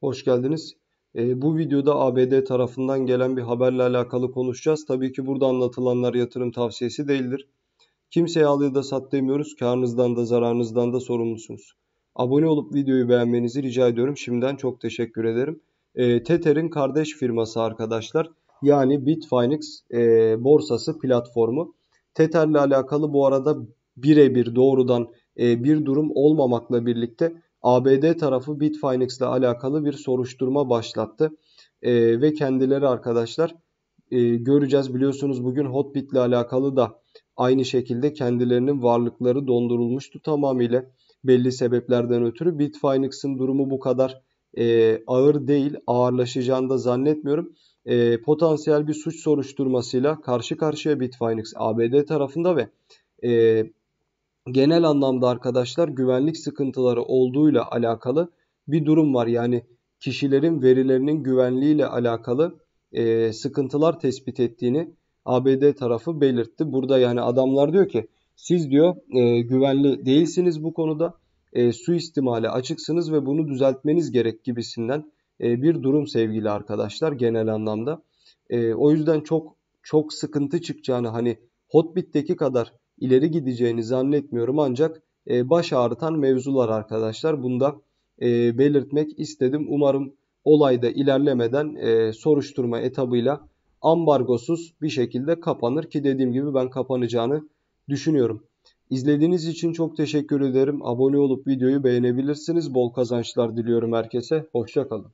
Hoş geldiniz. E, bu videoda ABD tarafından gelen bir haberle alakalı konuşacağız. Tabii ki burada anlatılanlar yatırım tavsiyesi değildir. Kimseye al ya da sat demiyoruz. Karnınızdan da zararınızdan da sorumlusunuz. Abone olup videoyu beğenmenizi rica ediyorum. Şimdiden çok teşekkür ederim. E, Tether'in kardeş firması arkadaşlar. Yani Bitfinex e, borsası platformu. Tether'le alakalı bu arada birebir doğrudan e, bir durum olmamakla birlikte ABD tarafı Bitfinex ile alakalı bir soruşturma başlattı. E, ve kendileri arkadaşlar e, göreceğiz biliyorsunuz bugün Hotbit ile alakalı da aynı şekilde kendilerinin varlıkları dondurulmuştu tamamıyla belli sebeplerden ötürü. Bitfinex'in durumu bu kadar e, ağır değil ağırlaşacağını da zannetmiyorum. E, potansiyel bir suç soruşturmasıyla karşı karşıya Bitfinex ABD tarafında ve e, genel anlamda arkadaşlar güvenlik sıkıntıları olduğuyla alakalı bir durum var. Yani kişilerin verilerinin güvenliğiyle alakalı e, sıkıntılar tespit ettiğini ABD tarafı belirtti. Burada yani adamlar diyor ki siz diyor e, güvenli değilsiniz bu konuda. E, suistimale açıksınız ve bunu düzeltmeniz gerek gibisinden e, bir durum sevgili arkadaşlar genel anlamda. E, o yüzden çok çok sıkıntı çıkacağını hani Hotbit'teki kadar ileri gideceğini zannetmiyorum ancak e, baş ağrıtan mevzular arkadaşlar. bunda e, belirtmek istedim. Umarım olayda ilerlemeden e, soruşturma etabıyla ambargosuz bir şekilde kapanır ki dediğim gibi ben kapanacağını düşünüyorum. İzlediğiniz için çok teşekkür ederim. Abone olup videoyu beğenebilirsiniz. Bol kazançlar diliyorum herkese. Hoşçakalın.